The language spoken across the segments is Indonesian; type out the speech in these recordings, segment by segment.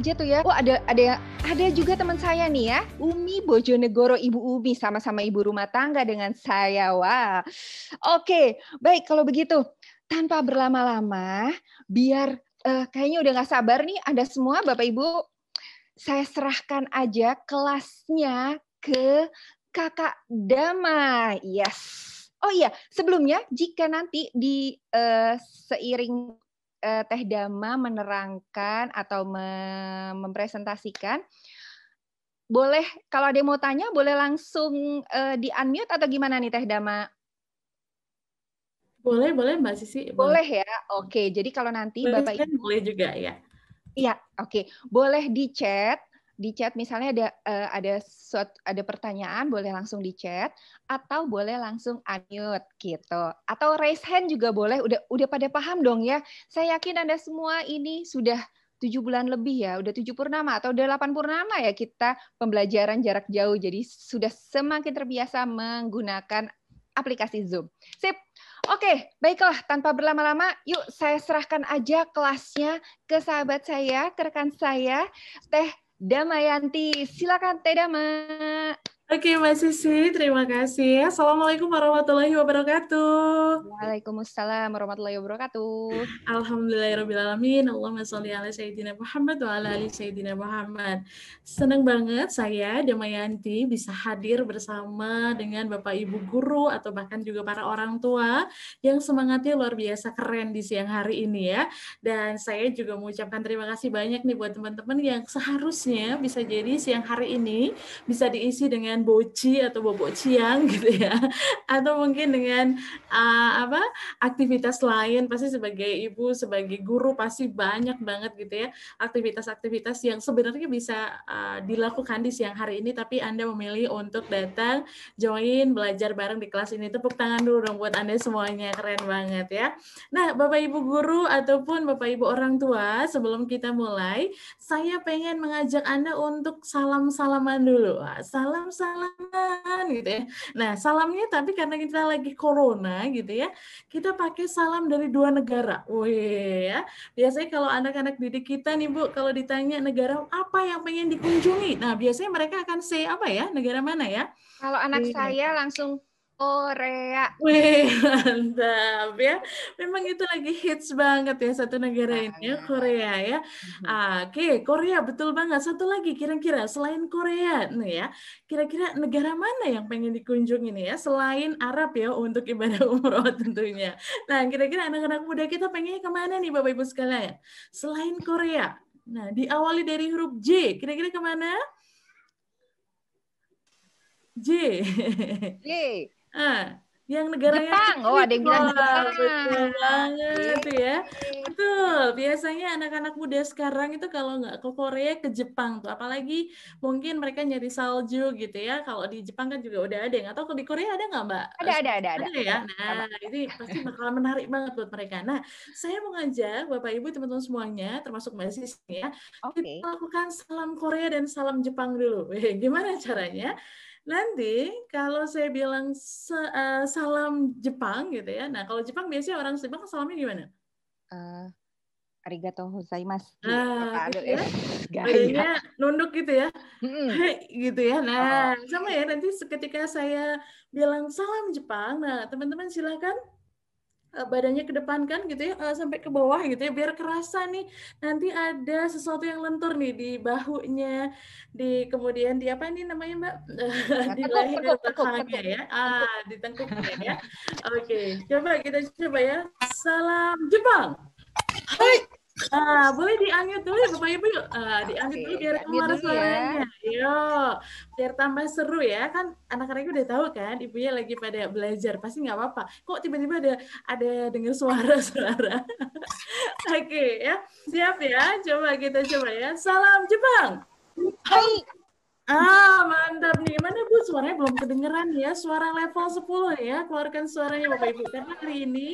aja tuh ya. Oh ada ada ada juga teman saya nih ya, Umi Bojonegoro Ibu Umi sama-sama ibu rumah tangga dengan saya. Wah. Oke, baik kalau begitu. Tanpa berlama-lama, biar uh, kayaknya udah nggak sabar nih Ada semua Bapak Ibu. Saya serahkan aja kelasnya ke Kakak Dama. Yes. Oh iya, sebelumnya jika nanti di uh, seiring eh, Teh Dama menerangkan atau mempresentasikan boleh kalau ada yang mau tanya boleh langsung uh, eh, di unmute atau gimana nih Teh Dama? Boleh, boleh Mbak Sisi. Boleh, boleh ya. Oke, jadi kalau nanti boleh, Bapak Ibu boleh juga ya. Iya, oke. Boleh di chat di chat misalnya ada uh, ada suatu, ada pertanyaan boleh langsung di chat atau boleh langsung unmute gitu atau raise hand juga boleh udah udah pada paham dong ya saya yakin anda semua ini sudah tujuh bulan lebih ya udah tujuh purnama atau udah delapan purnama ya kita pembelajaran jarak jauh jadi sudah semakin terbiasa menggunakan aplikasi Zoom sip Oke, baiklah tanpa berlama-lama, yuk saya serahkan aja kelasnya ke sahabat saya, ke rekan saya, Teh Damayanti. Silakan Teh Dama. Oke, Mbak Sisi, terima kasih. Ya. Assalamualaikum warahmatullahi wabarakatuh. Waalaikumsalam warahmatullahi wabarakatuh. Alhamdulillahirrahmanirrahim. Allahumma salli ala Sayyidina Muhammad wa ala ali Sayyidina Muhammad. Senang banget saya, Damayanti, bisa hadir bersama dengan Bapak Ibu Guru atau bahkan juga para orang tua yang semangatnya luar biasa keren di siang hari ini ya. Dan saya juga mengucapkan terima kasih banyak nih buat teman-teman yang seharusnya bisa jadi siang hari ini bisa diisi dengan dengan boci atau bobok ciang gitu ya atau mungkin dengan uh, apa aktivitas lain pasti sebagai ibu sebagai guru pasti banyak banget gitu ya aktivitas-aktivitas yang sebenarnya bisa uh, dilakukan di siang hari ini tapi Anda memilih untuk datang join belajar bareng di kelas ini tepuk tangan dulu dong buat Anda semuanya keren banget ya nah Bapak Ibu guru ataupun Bapak Ibu orang tua sebelum kita mulai saya pengen mengajak Anda untuk salam-salaman dulu salam-salam salaman gitu ya. Nah, salamnya tapi karena kita lagi corona gitu ya, kita pakai salam dari dua negara. Wih ya. Biasanya kalau anak-anak didik kita nih Bu, kalau ditanya negara apa yang pengen dikunjungi, nah biasanya mereka akan say apa ya, negara mana ya? Kalau anak Wih. Iya. saya langsung Korea. Oh, Wih, mantap ya. Memang itu lagi hits banget ya satu negara ini, ya. Korea ya. Oke, okay, Korea betul banget. Satu lagi kira-kira selain Korea nih ya, kira-kira negara mana yang pengen dikunjungi nih ya selain Arab ya untuk ibadah umroh tentunya. Nah, kira-kira anak-anak muda kita pengennya kemana nih Bapak Ibu sekalian? Selain Korea. Nah, diawali dari huruf J, kira-kira kemana? J. J. Ah, yang negara Jepang. Yang oh, ada yang bilang Jepang. Betul banget iya. ya. Betul. Biasanya anak-anak muda sekarang itu kalau nggak ke Korea ke Jepang tuh, apalagi mungkin mereka nyari salju gitu ya. Kalau di Jepang kan juga udah ada yang atau di Korea ada nggak Mbak? Ada, ada, ada, ada. ada ya. Nah, ini pasti bakal menarik banget buat mereka. Nah, saya mau ngajak Bapak Ibu teman-teman semuanya, termasuk ya. okay. kita lakukan salam Korea dan salam Jepang dulu. Gimana caranya? Nanti kalau saya bilang uh, salam Jepang gitu ya. Nah, kalau Jepang biasanya orang Jepang salamnya gimana? Uh, eh, arigato gozaimasu. Uh, gitu ya. Gaya. nunduk gitu ya. Mm. gitu ya. Nah, oh. sama ya nanti ketika saya bilang salam Jepang, nah teman-teman silakan Eh, badannya ke depan kan gitu ya eh, sampai ke bawah gitu ya biar kerasa nih nanti ada sesuatu yang lentur nih di bahunya di kemudian di apa ini namanya mbak di leher belakangnya ya ah di tengkuknya ya oke coba kita coba ya salam Jepang Hai. Ah, boleh di unmute dulu ya, Bapak Ibu yuk. Ah, di unmute dulu biar keluar ya. suaranya. Ya. Yuk, biar tambah seru ya. Kan anak-anak udah tahu kan ibunya lagi pada belajar. Pasti nggak apa-apa. Kok tiba-tiba ada ada dengar suara-suara. Oke okay, ya. Siap ya. Coba kita coba ya. Salam Jepang. Hai. Ah, mantap nih. Mana Bu suaranya belum kedengeran ya? Suara level 10 ya. Keluarkan suaranya Bapak Ibu. Karena hari ini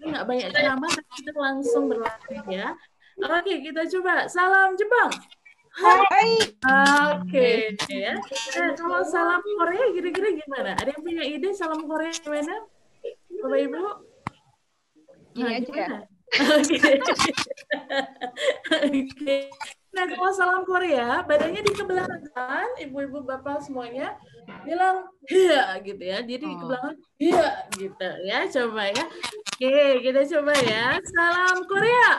nggak banyak ceramah, tapi kita langsung berlatih ya. Oke, kita coba. Salam Jepang. Hai. Oke. Okay. Ya. Nah, kalau salam Korea kira-kira gimana? Ada yang punya ide salam Korea gimana? Bapak Ibu? Iya nah, aja. Oke. Oke. Nah, kalau salam Korea, badannya di kebelakangan, ibu-ibu bapak semuanya bilang iya gitu ya. Jadi di oh. kebelakangan iya gitu ya. Coba ya. Oke, kita coba ya. Salam Korea.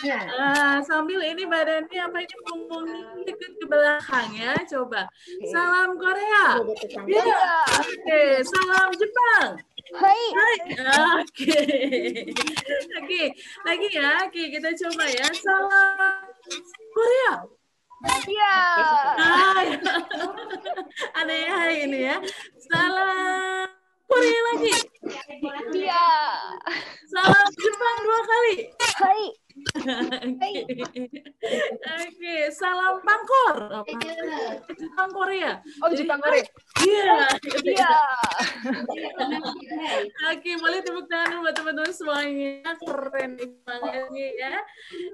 Ya. Uh, sambil ini badannya apa ini punggung ikut ke belakang ya coba salam Korea iya. oke okay. salam Jepang Hai. Oke. Okay. Oke, lagi ya. Oke, kita coba ya. Salam Korea. Iya. Ah, ya. Ada ya hari ini ya. Salam Korea lagi. Iya. Salam Jepang dua kali. Hai. Oke, okay. salam pangkor. Jepang iya. Korea. Ya? Oh, Jepang Korea. Iya. Iya. Oke, boleh tepuk tangan buat teman-teman semuanya. Keren banget nih ya.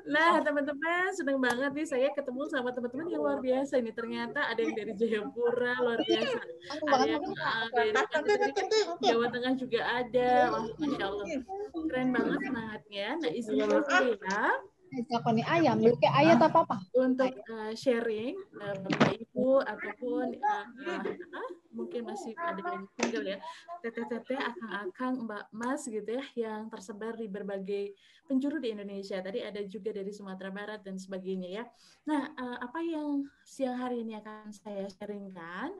Nah, teman-teman, senang banget nih saya ketemu sama teman-teman yang luar biasa ini. Ternyata ada yang dari Jayapura, luar biasa. Ada yang dari Jawa Tengah juga ada. Wah, iya. Masya Allah. Keren banget semangatnya. Nah, izin iya. Ayah. nih Ayah, miliknya Ayah atau apa? Untuk uh, sharing, uh, Ibu ataupun uh, uh, mungkin masih ada yang tinggal ya, Tete-tete akang akan Mbak Mas gitu ya, yang tersebar di berbagai penjuru di Indonesia. Tadi ada juga dari Sumatera Barat dan sebagainya ya. Nah, uh, apa yang siang hari ini akan saya sharingkan,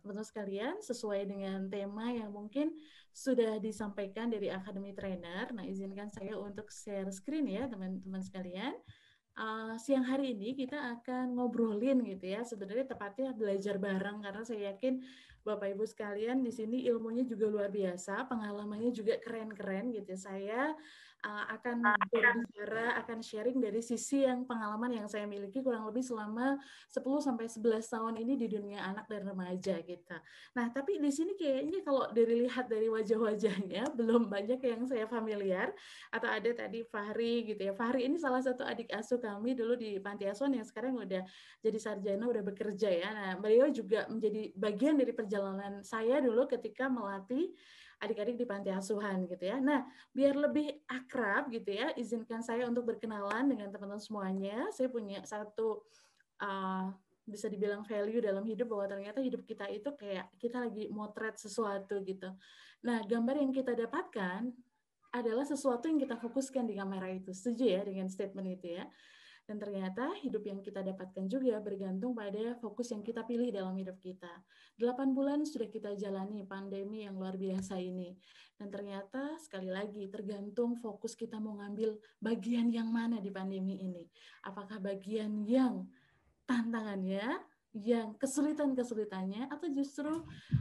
teman-teman sekalian, sesuai dengan tema yang mungkin sudah disampaikan dari Akademi Trainer. Nah, izinkan saya untuk share screen ya, teman-teman sekalian. Uh, siang hari ini kita akan ngobrolin gitu ya. Sebenarnya tepatnya belajar bareng karena saya yakin Bapak Ibu sekalian di sini ilmunya juga luar biasa, pengalamannya juga keren-keren gitu. Ya. Saya uh, akan ah, iya. berbicara, akan sharing dari sisi yang pengalaman yang saya miliki kurang lebih selama 10 sampai 11 tahun ini di dunia anak dan remaja kita. Gitu. Nah, tapi di sini kayaknya kalau dari lihat dari wajah-wajahnya belum banyak yang saya familiar atau ada tadi Fahri gitu ya. Fahri ini salah satu adik asuh kami dulu di panti asuhan yang sekarang udah jadi sarjana, udah bekerja ya. Nah, beliau juga menjadi bagian dari perjalanan saya dulu ketika melatih adik-adik di panti asuhan gitu ya. Nah, biar lebih akrab gitu ya, izinkan saya untuk berkenalan dengan teman-teman semuanya. Saya punya satu uh, bisa dibilang value dalam hidup bahwa ternyata hidup kita itu kayak kita lagi motret sesuatu gitu. Nah, gambar yang kita dapatkan adalah sesuatu yang kita fokuskan di kamera itu. Setuju ya dengan statement itu ya. Dan ternyata hidup yang kita dapatkan juga bergantung pada fokus yang kita pilih dalam hidup kita. Delapan bulan sudah kita jalani pandemi yang luar biasa ini. Dan ternyata sekali lagi tergantung fokus kita mau ngambil bagian yang mana di pandemi ini. Apakah bagian yang tantangannya yang kesulitan-kesulitannya atau justru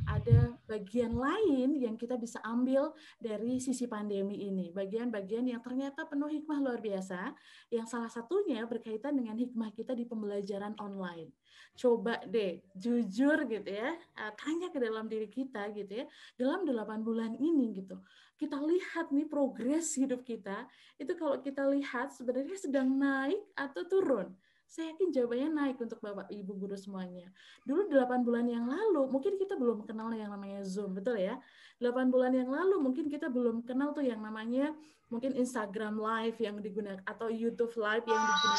ada bagian lain yang kita bisa ambil dari sisi pandemi ini. Bagian-bagian yang ternyata penuh hikmah luar biasa yang salah satunya berkaitan dengan hikmah kita di pembelajaran online. Coba deh jujur gitu ya, eh, tanya ke dalam diri kita gitu ya. Dalam delapan bulan ini gitu. Kita lihat nih progres hidup kita itu kalau kita lihat sebenarnya sedang naik atau turun saya yakin jawabannya naik untuk Bapak Ibu guru semuanya. Dulu 8 bulan yang lalu mungkin kita belum kenal yang namanya Zoom, betul ya? 8 bulan yang lalu mungkin kita belum kenal tuh yang namanya mungkin Instagram Live yang digunakan atau YouTube Live yang ah, digunakan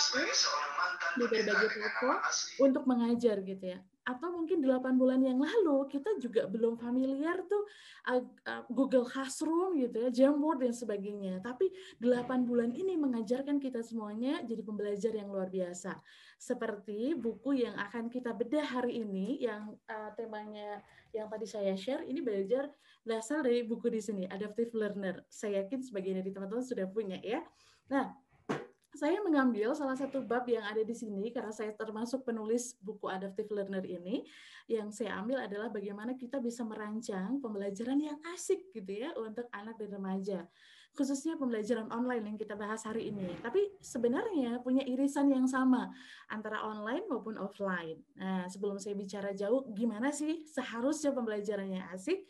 di berbagai platform untuk mengajar gitu ya atau mungkin 8 bulan yang lalu kita juga belum familiar tuh ah, Google Classroom gitu ya, Jamboard dan sebagainya. Tapi 8 bulan ini mengajarkan kita semuanya jadi pembelajar yang luar biasa. Seperti buku yang akan kita bedah hari ini yang uh, temanya yang tadi saya share ini belajar berasal dari buku di sini Adaptive Learner. Saya yakin sebagian dari teman-teman sudah punya ya. Nah, saya mengambil salah satu bab yang ada di sini karena saya termasuk penulis buku Adaptive Learner ini. Yang saya ambil adalah bagaimana kita bisa merancang pembelajaran yang asik gitu ya untuk anak dan remaja. Khususnya pembelajaran online yang kita bahas hari ini. Tapi sebenarnya punya irisan yang sama antara online maupun offline. Nah, sebelum saya bicara jauh gimana sih seharusnya pembelajarannya asik?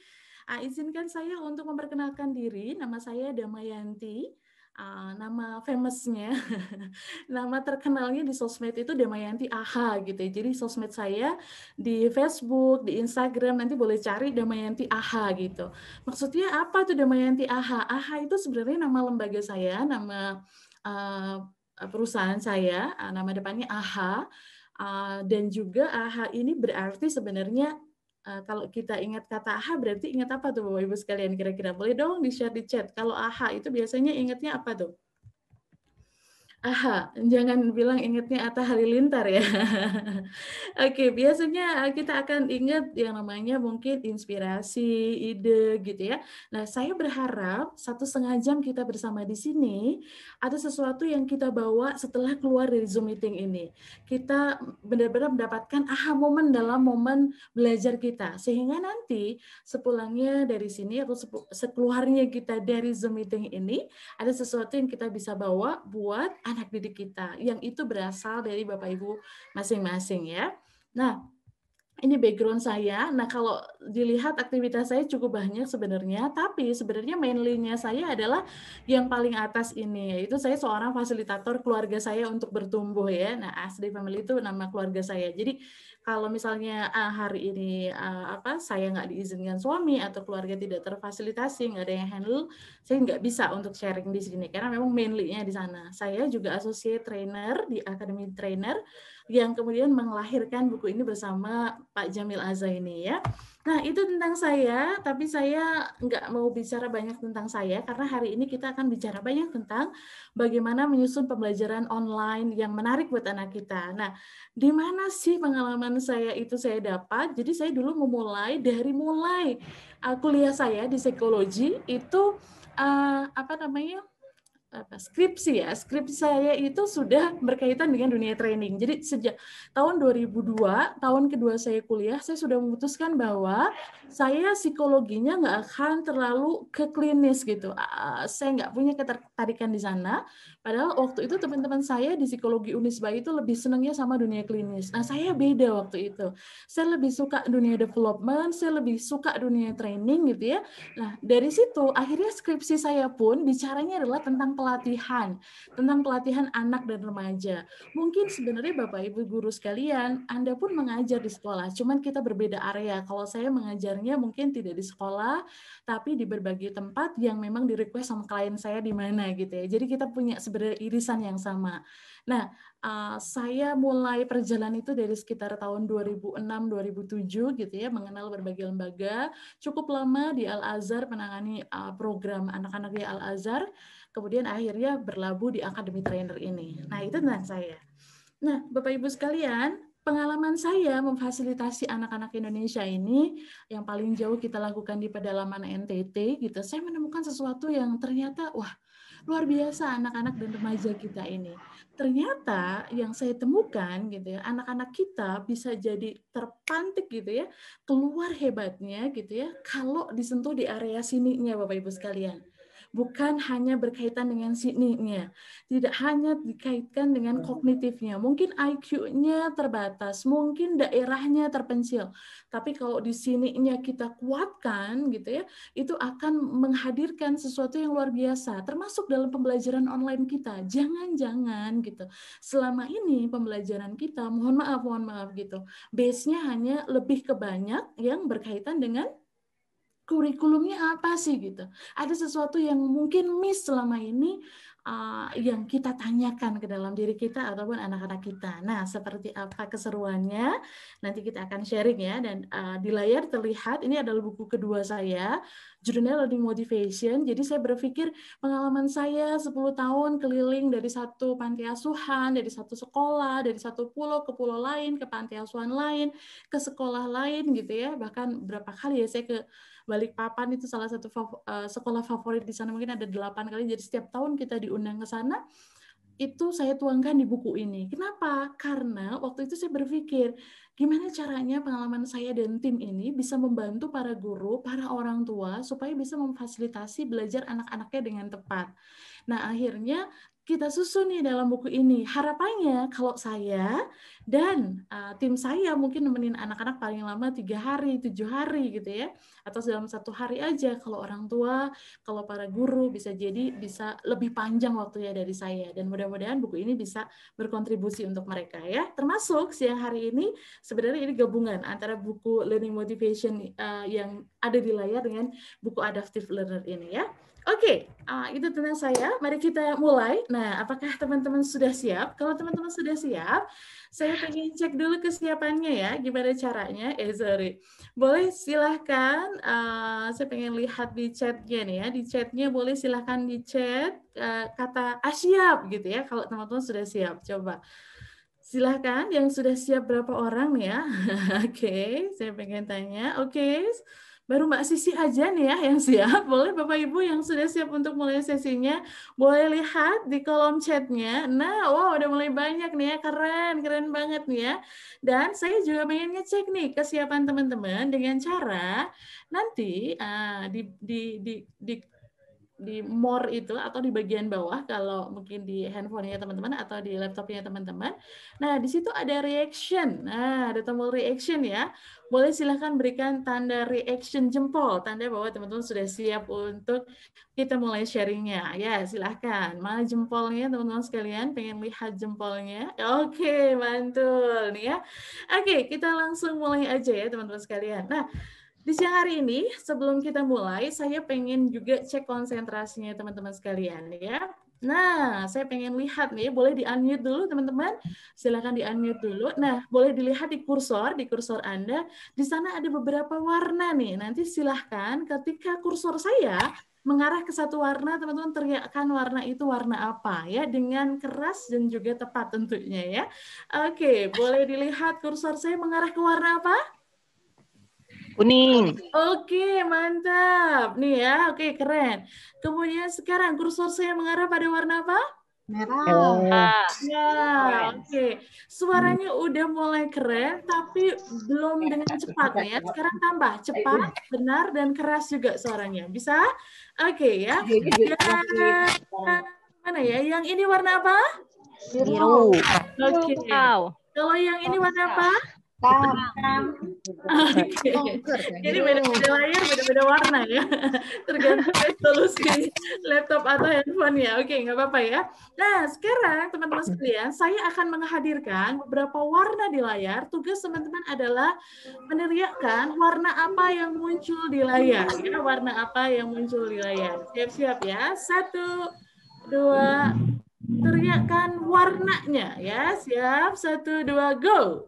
Ah, izinkan saya untuk memperkenalkan diri. Nama saya Damayanti Eh, nama famousnya, nama terkenalnya di sosmed itu Damayanti Aha gitu ya. Jadi sosmed saya di Facebook, di Instagram nanti boleh cari Damayanti Aha gitu. Maksudnya apa tuh Damayanti Aha? Aha itu sebenarnya nama lembaga saya, nama uh, perusahaan saya, uh, nama depannya Aha. Uh, dan juga AHA ini berarti sebenarnya uh, kalau kita ingat kata aha berarti ingat apa tuh Bapak Ibu sekalian kira-kira? Boleh dong di-share di chat. Kalau aha itu biasanya ingatnya apa tuh? Aha, jangan bilang ingatnya Atta Halilintar ya. Oke, okay, biasanya kita akan ingat yang namanya mungkin inspirasi, ide gitu ya. Nah, saya berharap satu setengah jam kita bersama di sini ada sesuatu yang kita bawa setelah keluar dari Zoom meeting ini. Kita benar-benar mendapatkan aha momen dalam momen belajar kita. Sehingga nanti sepulangnya dari sini atau sekeluarnya kita dari Zoom meeting ini ada sesuatu yang kita bisa bawa buat anak didik kita yang itu berasal dari Bapak Ibu masing-masing ya. Nah, ini background saya. Nah, kalau dilihat aktivitas saya cukup banyak sebenarnya, tapi sebenarnya mainly-nya saya adalah yang paling atas ini, yaitu saya seorang fasilitator keluarga saya untuk bertumbuh ya. Nah, ASD Family itu nama keluarga saya. Jadi, kalau misalnya ah, hari ini ah, apa saya nggak diizinkan suami atau keluarga tidak terfasilitasi, nggak ada yang handle, saya nggak bisa untuk sharing di sini karena memang mainly-nya di sana. Saya juga associate trainer di Academy Trainer yang kemudian melahirkan buku ini bersama Pak Jamil ini ya. Nah itu tentang saya, tapi saya nggak mau bicara banyak tentang saya karena hari ini kita akan bicara banyak tentang bagaimana menyusun pembelajaran online yang menarik buat anak kita. Nah di mana sih pengalaman saya itu saya dapat? Jadi saya dulu memulai dari mulai uh, kuliah saya di psikologi itu uh, apa namanya? apa, skripsi ya, skripsi saya itu sudah berkaitan dengan dunia training. Jadi sejak tahun 2002, tahun kedua saya kuliah, saya sudah memutuskan bahwa saya psikologinya nggak akan terlalu ke klinis gitu. Saya nggak punya ketertarikan di sana. Padahal waktu itu teman-teman saya di psikologi Unisba itu lebih senangnya sama dunia klinis. Nah saya beda waktu itu. Saya lebih suka dunia development, saya lebih suka dunia training gitu ya. Nah dari situ akhirnya skripsi saya pun bicaranya adalah tentang pelatihan, tentang pelatihan anak dan remaja. Mungkin sebenarnya Bapak Ibu guru sekalian, Anda pun mengajar di sekolah, cuman kita berbeda area. Kalau saya mengajarnya mungkin tidak di sekolah, tapi di berbagai tempat yang memang di request sama klien saya di mana gitu ya. Jadi kita punya sebenarnya irisan yang sama. Nah, uh, saya mulai perjalanan itu dari sekitar tahun 2006-2007 gitu ya, mengenal berbagai lembaga. Cukup lama di Al Azhar menangani uh, program anak-anak di Al Azhar kemudian akhirnya berlabuh di akademi trainer ini. Nah, itu tentang saya. Nah, Bapak Ibu sekalian, pengalaman saya memfasilitasi anak-anak Indonesia ini yang paling jauh kita lakukan di pedalaman NTT gitu. Saya menemukan sesuatu yang ternyata wah luar biasa anak-anak dan remaja kita ini. Ternyata yang saya temukan gitu ya, anak-anak kita bisa jadi terpantik gitu ya, keluar hebatnya gitu ya, kalau disentuh di area sininya Bapak Ibu sekalian bukan hanya berkaitan dengan Sydney-nya, tidak hanya dikaitkan dengan hmm. kognitifnya. Mungkin IQ-nya terbatas, mungkin daerahnya terpencil. Tapi kalau di sininya kita kuatkan gitu ya, itu akan menghadirkan sesuatu yang luar biasa termasuk dalam pembelajaran online kita. Jangan-jangan gitu. Selama ini pembelajaran kita, mohon maaf, mohon maaf gitu. Base-nya hanya lebih ke banyak yang berkaitan dengan kurikulumnya apa sih gitu. Ada sesuatu yang mungkin miss selama ini uh, yang kita tanyakan ke dalam diri kita ataupun anak-anak kita. Nah, seperti apa keseruannya? Nanti kita akan sharing ya dan uh, di layar terlihat ini adalah buku kedua saya, judulnya Learning Motivation. Jadi saya berpikir pengalaman saya 10 tahun keliling dari satu panti asuhan, dari satu sekolah, dari satu pulau ke pulau lain, ke panti asuhan lain, ke sekolah lain gitu ya. Bahkan berapa kali ya saya ke Balikpapan itu salah satu uh, sekolah favorit di sana mungkin ada delapan kali jadi setiap tahun kita diundang ke sana itu saya tuangkan di buku ini. Kenapa? Karena waktu itu saya berpikir, gimana caranya pengalaman saya dan tim ini bisa membantu para guru, para orang tua, supaya bisa memfasilitasi belajar anak-anaknya dengan tepat. Nah, akhirnya kita susun nih dalam buku ini. Harapannya kalau saya dan uh, tim saya mungkin nemenin anak-anak paling lama tiga hari, tujuh hari gitu ya, atau dalam satu hari aja. Kalau orang tua, kalau para guru bisa jadi bisa lebih panjang waktunya dari saya. Dan mudah-mudahan buku ini bisa berkontribusi untuk mereka ya. Termasuk siang hari ini sebenarnya ini gabungan antara buku Learning Motivation uh, yang ada di layar dengan buku Adaptive Learner ini ya. Oke, okay, uh, eh, itu tentang saya. Mari kita mulai. Nah, Nah, apakah teman-teman sudah siap? Kalau teman-teman sudah siap, saya pengen cek dulu kesiapannya ya, gimana caranya. Eh, sorry. Boleh silahkan, uh, saya pengen lihat di chatnya nih ya. Di chatnya boleh silahkan di chat uh, kata ah siap gitu ya, kalau teman-teman sudah siap. Coba. Silahkan, yang sudah siap berapa orang nih ya? Oke, okay, saya pengen tanya. Oke, okay. Baru Mbak Sisi aja nih ya yang siap. Boleh Bapak Ibu yang sudah siap untuk mulai sesinya, boleh lihat di kolom chatnya. Nah, wow udah mulai banyak nih ya. Keren, keren banget nih ya. Dan saya juga pengen ngecek nih kesiapan teman-teman dengan cara nanti ah, di, di, di, di di more itu atau di bagian bawah kalau mungkin di handphonenya teman-teman atau di laptopnya teman-teman. Nah, di situ ada reaction. Nah, ada tombol reaction ya. Boleh silahkan berikan tanda reaction jempol, tanda bahwa teman-teman sudah siap untuk kita mulai sharingnya. Ya, silahkan. Mana jempolnya teman-teman sekalian? Pengen lihat jempolnya? Oke, mantul nih ya. Oke, kita langsung mulai aja ya teman-teman sekalian. Nah, di siang hari ini, sebelum kita mulai, saya pengen juga cek konsentrasinya teman-teman sekalian ya. Nah, saya pengen lihat nih, boleh di-unmute dulu teman-teman? Silahkan di-unmute dulu. Nah, boleh dilihat di kursor, di kursor Anda, di sana ada beberapa warna nih. Nanti silahkan ketika kursor saya mengarah ke satu warna, teman-teman teriakkan warna itu warna apa ya, dengan keras dan juga tepat tentunya ya. Oke, boleh dilihat kursor saya mengarah ke warna apa? Kuning. Oke, mantap. Nih ya, oke keren. Kemudian sekarang kursor saya mengarah pada warna apa? Merah. Ya, oke. Suaranya udah mulai keren, tapi belum dengan cepat ya. Sekarang tambah cepat, benar, dan keras juga suaranya. Bisa? Oke okay, ya. Dan, mana ya? Yang ini warna apa? Biru. Oke. Okay. Kalau yang ini warna apa? Hitam. Okay. Jadi beda-beda layar, beda-beda warna ya. Tergantung resolusi laptop atau handphone ya. Oke, okay, nggak apa-apa ya. Nah, sekarang teman-teman sekalian, saya akan menghadirkan beberapa warna di layar. Tugas teman-teman adalah meneriakkan warna apa yang muncul di layar. Ya, warna apa yang muncul di layar. Siap-siap ya. Satu, dua, teriakkan warnanya ya. Siap, satu, dua, go.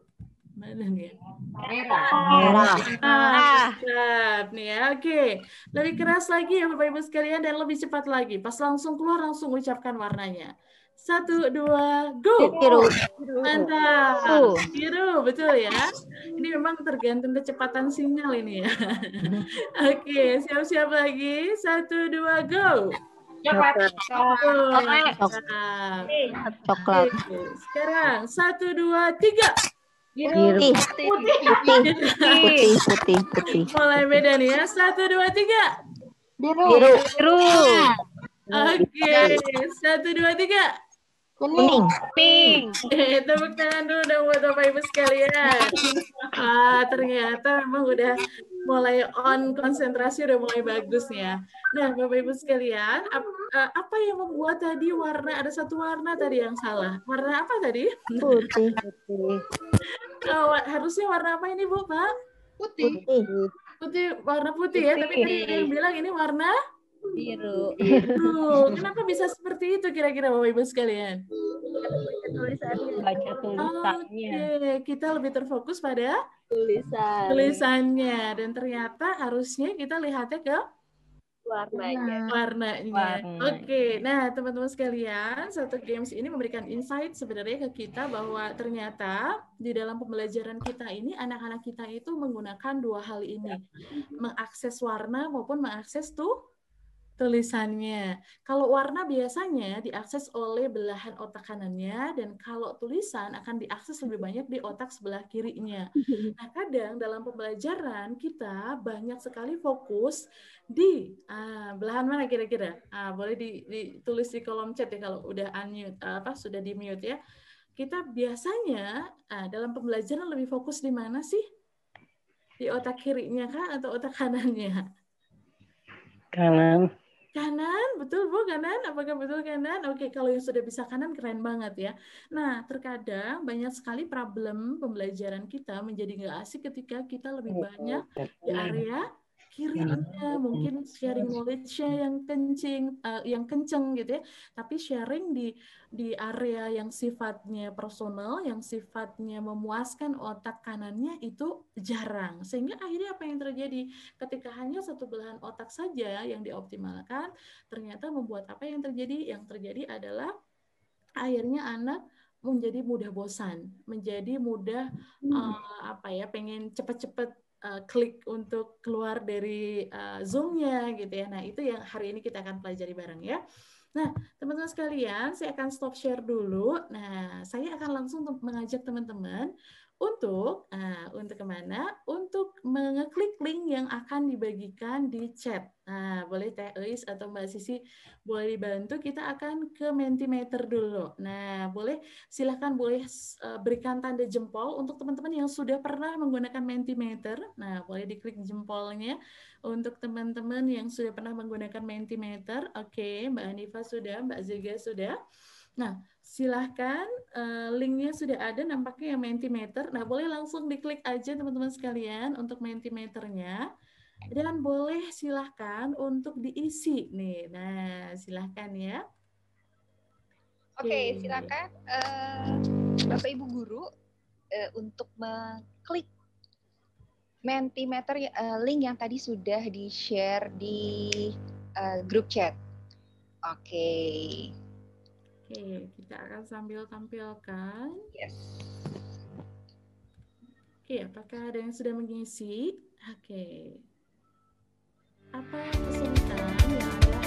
Mana nih? Merah. Merah. Ah, ah. Nih ya, oke. Lebih keras lagi ya Bapak Ibu sekalian dan lebih cepat lagi. Pas langsung keluar langsung ucapkan warnanya. Satu, dua, go. Biru. Mantap. Biru, betul ya. Ini memang tergantung kecepatan sinyal ini ya. oke, siap-siap lagi. Satu, dua, go. Coklat. Coklat. Coklat. Coklat. Sekarang, satu, dua, tiga. Biru, putih. Putih. Putih. Putih. putih, putih, putih, Mulai beda nih ya. Satu, dua, tiga. Biru. Biru. Biru. Oke, okay. satu, dua, tiga. Kuning. Kuning. Eh, tepuk tangan dulu dong buat Bapak Ibu sekalian. Ah, ternyata memang udah mulai on konsentrasi udah mulai bagus ya. Nah, Bapak Ibu sekalian, apa Eh, apa yang membuat tadi warna ada satu warna tadi yang salah. Warna apa tadi? Putih. Putih. oh, harusnya warna apa ini Bu Pak? Putih. Putih. warna putih, putih. ya. Tapi tadi yang bilang ini warna biru. Biru. Kenapa bisa seperti itu kira-kira Bapak Ibu sekalian? Baca tulisannya. Oke, okay. kita lebih terfokus pada tulisan. Tulisannya dan ternyata harusnya kita lihatnya ke warnanya. Nah, warnanya. warnanya. Oke. Okay. Nah, teman-teman sekalian, satu games ini memberikan insight sebenarnya ke kita bahwa ternyata di dalam pembelajaran kita ini anak-anak kita itu menggunakan dua hal ini, ya. mengakses warna maupun mengakses tuh tulisannya. Kalau warna biasanya diakses oleh belahan otak kanannya dan kalau tulisan akan diakses lebih banyak di otak sebelah kirinya. Nah, kadang dalam pembelajaran kita banyak sekali fokus di ah, belahan mana kira-kira? Ah, boleh ditulis di kolom chat ya kalau udah unmute ah, apa sudah di mute ya. Kita biasanya ah, dalam pembelajaran lebih fokus di mana sih? Di otak kirinya kah atau otak kanannya? Kanan Kanan, betul Bu, kanan. Apakah betul kanan? Oke, kalau yang sudah bisa kanan keren banget ya. Nah, terkadang banyak sekali problem pembelajaran kita menjadi nggak asik ketika kita lebih hmm, banyak di hmm, hmm. area kirinya iya. mungkin hmm. sharing knowledge-nya yang kencing uh, yang kenceng gitu ya tapi sharing di di area yang sifatnya personal yang sifatnya memuaskan otak kanannya itu jarang sehingga akhirnya apa yang terjadi ketika hanya satu belahan otak saja yang dioptimalkan ternyata membuat apa yang terjadi yang terjadi adalah akhirnya anak menjadi mudah bosan menjadi mudah hmm. uh, apa ya pengen cepat-cepat uh, klik untuk keluar dari uh, Zoom-nya gitu ya. Nah, itu yang hari ini kita akan pelajari bareng ya. Nah, teman-teman sekalian, saya akan stop share dulu. Nah, saya akan langsung mengajak teman-teman untuk uh, untuk kemana? Untuk mengeklik link yang akan dibagikan di chat. Nah, boleh Teh Eis atau Mbak Sisi boleh dibantu. Kita akan ke Mentimeter dulu. Nah, boleh silahkan boleh eh, berikan tanda jempol untuk teman-teman yang sudah pernah menggunakan Mentimeter. Nah, boleh diklik jempolnya untuk teman-teman yang sudah pernah menggunakan Mentimeter. Oke, Mbak Anifa sudah, Mbak Zega sudah. Nah, silahkan eh, linknya sudah ada nampaknya yang Mentimeter. Nah boleh langsung diklik aja teman-teman sekalian untuk Mentimeternya dan boleh silahkan untuk diisi nih. Nah silahkan ya. Oke okay, silakan uh, Bapak Ibu guru uh, untuk mengklik Mentimeter uh, link yang tadi sudah di share di uh, grup chat. Oke. Okay. Oke, kita akan sambil tampilkan. Yes. Oke, apakah ada yang sudah mengisi? Oke. Apa kesulitan yang ada?